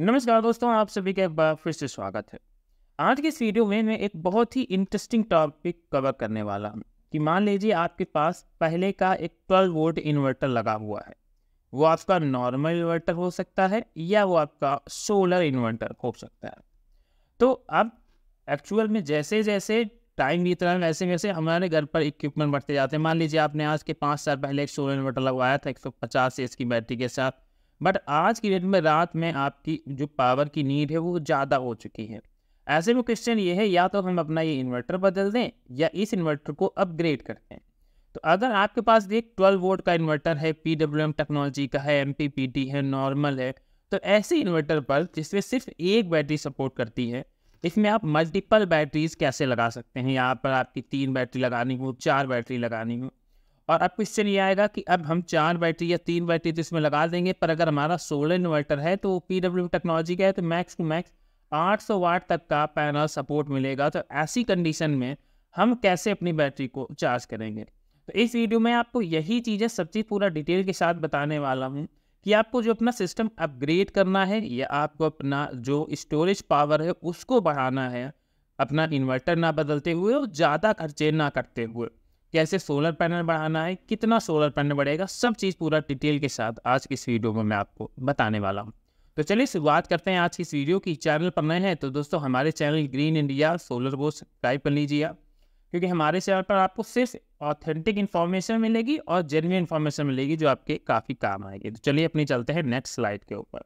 नमस्कार दोस्तों आप सभी का एक बार फिर से स्वागत है आज के इस वीडियो में मैं एक बहुत ही इंटरेस्टिंग टॉपिक कवर करने वाला हूँ कि मान लीजिए आपके पास पहले का एक 12 वोल्ट इन्वर्टर लगा हुआ है वो आपका नॉर्मल इन्वर्टर हो सकता है या वो आपका सोलर इन्वर्टर हो सकता है तो अब एक्चुअल में जैसे जैसे टाइम बीत रहा है वैसे वैसे हमारे घर पर इक्विपमेंट बढ़ते जाते हैं मान लीजिए आपने आज के पाँच साल पहले एक सोलर इन्वर्टर लगवाया था एक सौ पचास की बैटरी के साथ बट आज की डेट में रात में आपकी जो पावर की नीड है वो ज़्यादा हो चुकी है ऐसे में क्वेश्चन ये है या तो हम अपना ये इन्वर्टर बदल दें या इस इन्वर्टर को अपग्रेड कर दें तो अगर आपके पास एक 12 वोल्ट का इन्वर्टर है पी टेक्नोलॉजी का है एम है नॉर्मल है तो ऐसे इन्वर्टर पर जिसमें सिर्फ एक बैटरी सपोर्ट करती है इसमें आप मल्टीपल बैटरीज कैसे लगा सकते हैं यहाँ पर आपकी तीन बैटरी लगानी हो चार बैटरी लगानी हो और अब क्वेश्चन ये आएगा कि अब हम चार बैटरी या तीन बैटरी तो इसमें लगा देंगे पर अगर हमारा सोलर इन्वर्टर है तो पी डब्ल्यू टेक्नोलॉजी का है तो मैक्स टू मैक्स 800 वाट तक का पैनल सपोर्ट मिलेगा तो ऐसी कंडीशन में हम कैसे अपनी बैटरी को चार्ज करेंगे तो इस वीडियो में आपको यही चीज़ें सब चीज़ पूरा डिटेल के साथ बताने वाला हूँ कि आपको जो अपना सिस्टम अपग्रेड करना है या आपको अपना जो स्टोरेज पावर है उसको बढ़ाना है अपना इन्वर्टर ना बदलते हुए और ज़्यादा खर्चे ना करते हुए कैसे सोलर पैनल बढ़ाना है कितना सोलर पैनल बढ़ेगा सब चीज़ पूरा डिटेल के साथ आज की इस वीडियो में मैं आपको बताने वाला हूँ तो चलिए शुरुआत करते हैं आज की इस वीडियो की चैनल पर नए हैं तो दोस्तों हमारे चैनल ग्रीन इंडिया सोलर वो सब्सक्राइब कर लीजिए आप क्योंकि हमारे चैनल पर आपको सिर्फ ऑथेंटिक इन्फॉर्मेशन मिलेगी और जेनविन इन्फॉर्मेशन मिलेगी जो आपके काफ़ी काम आएगी तो चलिए अपनी चलते हैं नेक्स्ट स्लाइड के ऊपर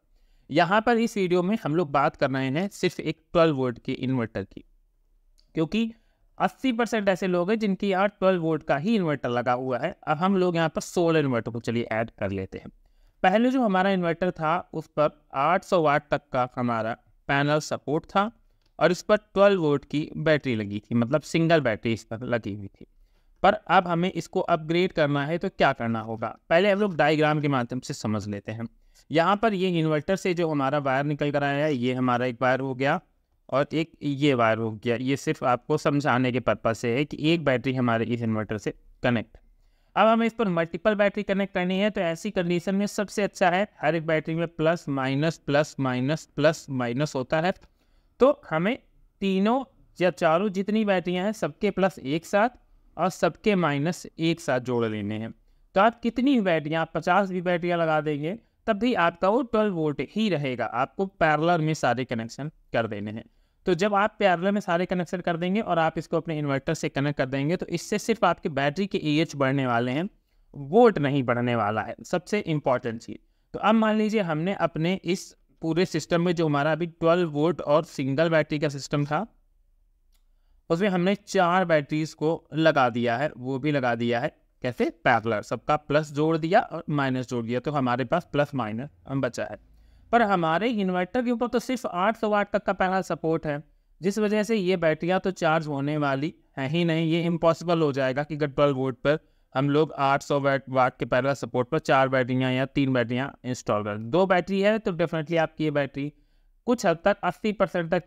यहाँ पर इस वीडियो में हम लोग बात कर रहे हैं सिर्फ एक ट्वेल्व वोल्ट के इन्वर्टर की क्योंकि अस्सी परसेंट ऐसे लोग हैं जिनकी यहाँ ट्वेल्व वोल्ट का ही इन्वर्टर लगा हुआ है अब हम लोग यहाँ पर सोलर इन्वर्टर को चलिए ऐड कर लेते हैं पहले जो हमारा इन्वर्टर था उस पर 800 वाट तक का हमारा पैनल सपोर्ट था और इस पर 12 वोल्ट की बैटरी लगी थी मतलब सिंगल बैटरी इस पर लगी हुई थी पर अब हमें इसको अपग्रेड करना है तो क्या करना होगा पहले हम लोग डायग्राम के माध्यम से समझ लेते हैं यहाँ पर ये इन्वर्टर से जो हमारा वायर निकल कर आया है ये हमारा एक वायर हो गया और एक ये वायर हो गया ये सिर्फ आपको समझाने के पर्पज़ से है कि एक बैटरी हमारे इस इन्वर्टर से कनेक्ट अब हमें इस पर मल्टीपल बैटरी कनेक्ट करनी है तो ऐसी कंडीशन में सबसे अच्छा है हर एक बैटरी में plus minus plus minus plus minus होता है तो हमें तीनों या चारों जितनी बैटरियां हैं सबके प्लस एक साथ और सबके माइनस एक साथ जोड़ लेने हैं तो आप कितनी भी बैटरियाँ आप पचास भी बैटरियाँ लगा देंगे तब भी आपका वो ट्वेल्व वोल्ट ही रहेगा आपको पैरलर में सारे कनेक्शन कर देने हैं तो जब आप प्यारल में सारे कनेक्शन कर देंगे और आप इसको अपने इन्वर्टर से कनेक्ट कर देंगे तो इससे सिर्फ आपके बैटरी के ई e बढ़ने वाले हैं वोट नहीं बढ़ने वाला है सबसे इम्पॉर्टेंट चीज़ तो अब मान लीजिए हमने अपने इस पूरे सिस्टम में जो हमारा अभी 12 वोल्ट और सिंगल बैटरी का सिस्टम था उसमें हमने चार बैटरीज को लगा दिया है वो भी लगा दिया है कैसे पैरलर सबका प्लस जोड़ दिया और माइनस जोड़ दिया तो हमारे पास प्लस माइनस बचा है पर हमारे इन्वर्टर के ऊपर तो सिर्फ 800 वाट तक का पैनल सपोर्ट है जिस वजह से ये बैटरियाँ तो चार्ज होने वाली हैं ही नहीं ये इम्पॉसिबल हो जाएगा कि गट बल्ब पर हम लोग 800 सौ वाट वाट के पैरल सपोर्ट पर चार बैटरियाँ या तीन बैटरियाँ इंस्टॉल कर दो बैटरी है तो डेफिनेटली आपकी ये बैटरी कुछ हद तक अस्सी परसेंट तक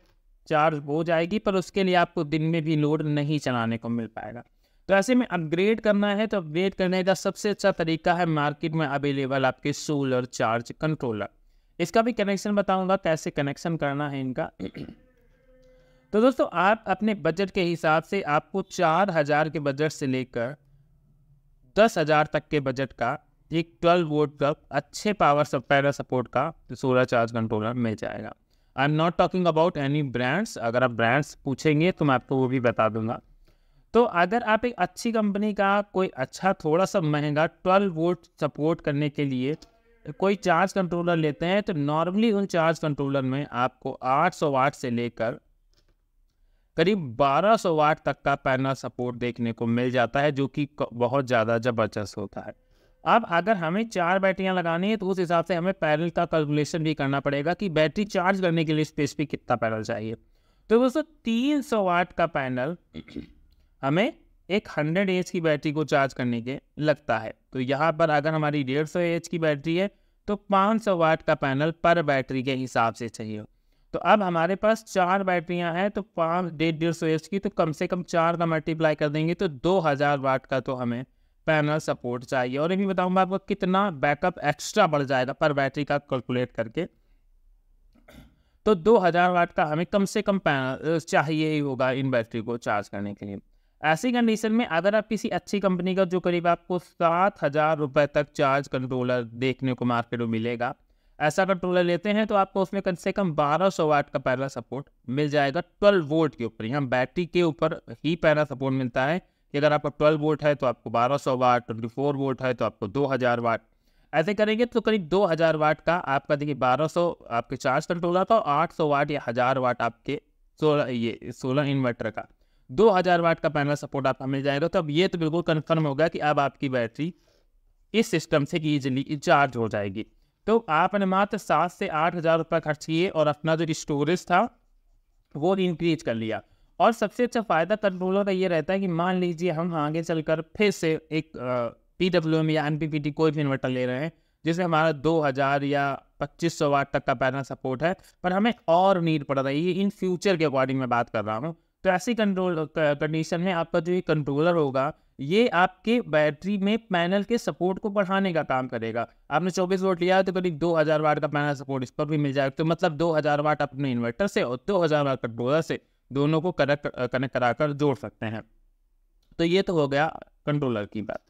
चार्ज हो जाएगी पर उसके लिए आपको दिन में भी लोड नहीं चलाने को मिल पाएगा तो ऐसे में अपग्रेड करना है तो अपग्रेड करने का सबसे अच्छा तरीका है मार्केट में अवेलेबल आपके सोलर चार्ज कंट्रोलर इसका भी कनेक्शन बताऊंगा कैसे तो कनेक्शन करना है इनका तो दोस्तों आप अपने बजट के हिसाब से आपको चार हज़ार के बजट से लेकर दस हज़ार तक के बजट का एक ट्वेल्व वोट का अच्छे पावर सब पैरा सपोर्ट का सोलह चार्ज कंट्रोलर मिल जाएगा I am not talking about any brands अगर आप ब्रांड्स पूछेंगे तो मैं आपको वो भी बता दूंगा तो अगर आप एक अच्छी कंपनी का कोई अच्छा थोड़ा सा महंगा ट्वेल्व वोट सपोर्ट करने के लिए कोई चार्ज कंट्रोलर लेते हैं तो नॉर्मली उन चार्ज कंट्रोलर में आपको 800 वाट से लेकर करीब 1200 वाट तक का पैनल सपोर्ट देखने को मिल जाता है जो कि बहुत ज़्यादा ज़बरदस्त होता है अब अगर हमें चार बैटरियां लगानी है तो उस हिसाब से हमें पैनल का कैलकुलेशन भी करना पड़ेगा कि बैटरी चार्ज करने के लिए स्पेसिफिक कितना पैनल चाहिए तो दोस्तों तीन सौ वाट का पैनल हमें एक हंड्रेड एच की बैटरी को चार्ज करने के लगता है तो यहाँ पर अगर हमारी डेढ़ सौ एच की बैटरी है तो पाँच सौ वाट का पैनल पर बैटरी के हिसाब से चाहिए तो अब हमारे पास चार बैटरियां हैं तो पाँच डेढ़ डेढ़ सौ एच की तो कम से कम चार का मल्टीप्लाई कर देंगे तो दो हजार वाट का तो हमें पैनल सपोर्ट चाहिए और ये भी बताऊंगा आपको कितना बैकअप एक्स्ट्रा बढ़ जाएगा पर बैटरी का कैलकुलेट करके तो हजार वाट का हमें कम से कम पैनल चाहिए ही होगा इन बैटरी को चार्ज करने के लिए ऐसी कंडीशन में अगर आप किसी अच्छी कंपनी का जो करीब आपको सात हज़ार रुपये तक चार्ज कंट्रोलर देखने को मार्केट में मिलेगा ऐसा कंट्रोलर लेते हैं तो आपको उसमें कम से कम बारह सौ वाट का पैरा सपोर्ट मिल जाएगा ट्वेल्व वोल्ट के ऊपर यहाँ बैटरी के ऊपर ही पैरा सपोर्ट मिलता है कि अगर आपका ट्वेल्व वोल्ट है तो आपको बारह सौ वाट ट्वेंटी फोर वोल्ट है तो आपको दो हज़ार वाट ऐसे करेंगे तो करीब दो हज़ार वाट का आपका देखिए बारह सौ आपके चार्ज कंट्रोलर का और आठ सौ वाट या हज़ार वाट आपके सोलह ये सोलह इन्वर्टर का दो हज़ार वाट का पैनल सपोर्ट आपका मिल जाएगा तो अब ये तो बिल्कुल कन्फर्म होगा कि अब आपकी बैटरी इस सिस्टम से ईजिली चार्ज हो जाएगी तो आपने मात्र सात से आठ हज़ार रुपये खर्च किए और अपना जो स्टोरेज था वो इंक्रीज कर लिया और सबसे अच्छा फ़ायदा कंट्रोलर का ये रहता है कि मान लीजिए हम आगे चलकर फिर से एक पी डब्ल्यू एम या एन पी पी कोई भी इन्वर्टर ले रहे हैं जिसमें हमारा 2000 या 2500 वाट तक का पैनल सपोर्ट है पर हमें और नीड पड़ रही है इन फ्यूचर के अकॉर्डिंग मैं बात कर रहा हूँ तो ऐसी कंट्रोल कंडीशन में आपका जो ये कंट्रोलर होगा ये आपके बैटरी में पैनल के सपोर्ट को बढ़ाने का काम करेगा आपने 24 वोल्ट लिया है तो करीब 2000 वाट का पैनल सपोर्ट इस पर भी मिल जाएगा तो मतलब 2000 वाट अपने इन्वर्टर से और 2000 वाट कंट्रोलर से दोनों को कनेक्ट कनेक्ट कराकर जोड़ सकते हैं तो ये तो हो गया कंट्रोलर की बात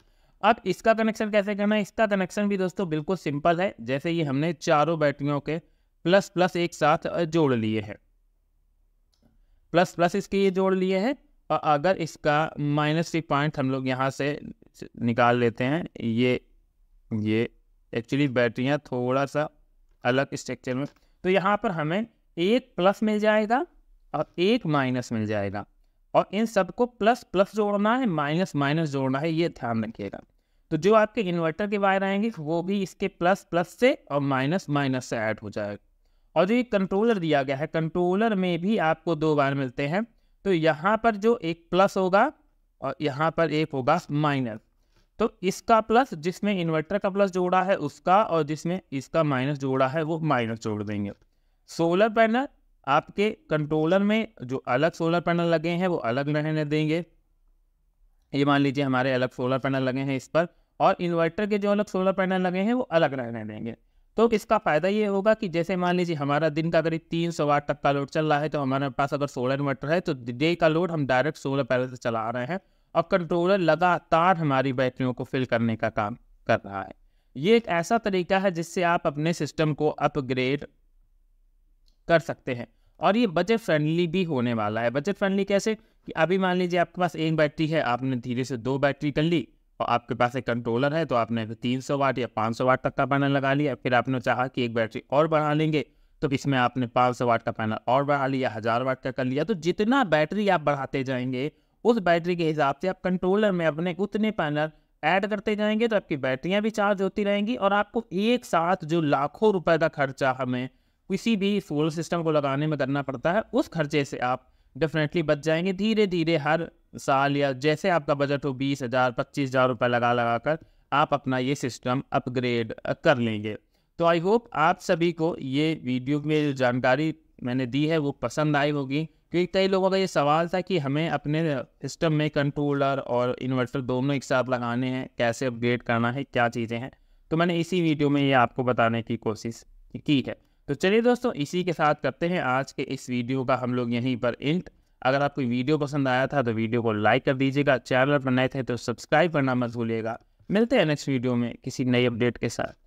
अब इसका कनेक्शन कैसे करना है इसका कनेक्शन भी दोस्तों बिल्कुल सिंपल है जैसे ये हमने चारों बैटरियों के प्लस प्लस एक साथ जोड़ लिए हैं प्लस प्लस इसके ये जोड़ लिए हैं और अगर इसका माइनस थ्री पॉइंट हम लोग यहाँ से निकाल लेते हैं ये ये एक्चुअली बैटरियाँ थोड़ा सा अलग स्ट्रक्चर में तो यहाँ पर हमें एक प्लस मिल जाएगा और एक माइनस मिल जाएगा और इन सबको प्लस प्लस जोड़ना है माइनस माइनस जोड़ना है ये ध्यान रखिएगा तो जो आपके इन्वर्टर के वायर आएंगे वो भी इसके प्लस प्लस से और माइनस माइनस से ऐड हो जाएगा और जो ये कंट्रोलर दिया गया है कंट्रोलर में भी आपको दो बार मिलते हैं तो यहाँ पर जो एक प्लस होगा और यहाँ पर एक होगा माइनस तो इसका प्लस जिसमें इन्वर्टर का प्लस जोड़ा है उसका और जिसमें इसका माइनस जोड़ा है वो माइनस जोड़ देंगे सोलर पैनल आपके कंट्रोलर में जो अलग सोलर पैनल लगे हैं वो अलग रहने देंगे ये मान लीजिए हमारे अलग सोलर पैनल लगे हैं इस पर और इन्वर्टर के जो अलग सोलर पैनल लगे हैं वो अलग रहने देंगे तो इसका फ़ायदा ये होगा कि जैसे मान लीजिए हमारा दिन का करीब तीन सौ वाट तक का लोड चल रहा है तो हमारे पास अगर सोलर इन्वर्टर है तो डे का लोड हम डायरेक्ट सोलर पैनल से चला रहे हैं और कंट्रोलर लगातार हमारी बैटरियों को फिल करने का काम कर रहा है ये एक ऐसा तरीका है जिससे आप अपने सिस्टम को अपग्रेड कर सकते हैं और ये बजट फ्रेंडली भी होने वाला है बजट फ्रेंडली कैसे कि अभी मान लीजिए आपके पास एक बैटरी है आपने धीरे से दो बैटरी कर ली और आपके पास एक कंट्रोलर है तो आपने तीन सौ वाट या पाँच सौ वाट तक का पैनल लगा लिया फिर आपने चाहा कि एक बैटरी और बढ़ा लेंगे तो इसमें आपने पाँच सौ वाट का पैनल और बढ़ा लिया हज़ार वाट का कर लिया तो जितना बैटरी आप बढ़ाते जाएंगे उस बैटरी के हिसाब से आप कंट्रोलर में अपने उतने पैनल ऐड करते जाएंगे तो आपकी बैटरियाँ भी चार्ज होती रहेंगी और आपको एक साथ जो लाखों रुपए का खर्चा हमें किसी भी सोलर सिस्टम को लगाने में करना पड़ता है उस खर्चे से आप डेफिनेटली बच जाएंगे धीरे धीरे हर साल या जैसे आपका बजट हो बीस हज़ार पच्चीस हज़ार रुपये लगा लगा कर आप अपना ये सिस्टम अपग्रेड कर लेंगे तो आई होप आप सभी को ये वीडियो में जो जानकारी मैंने दी है वो पसंद आई होगी क्योंकि कई लोगों का ये सवाल था कि हमें अपने सिस्टम में कंट्रोलर और इन्वर्टर दोनों एक साथ लगाने हैं कैसे अपग्रेड करना है क्या चीज़ें हैं तो मैंने इसी वीडियो में ये आपको बताने की कोशिश की है तो चलिए दोस्तों इसी के साथ करते हैं आज के इस वीडियो का हम लोग यहीं पर इंट अगर आपको वीडियो पसंद आया था तो वीडियो को लाइक कर दीजिएगा चैनल पर नए थे तो सब्सक्राइब करना मत भूलिएगा मिलते हैं नेक्स्ट वीडियो में किसी नई अपडेट के साथ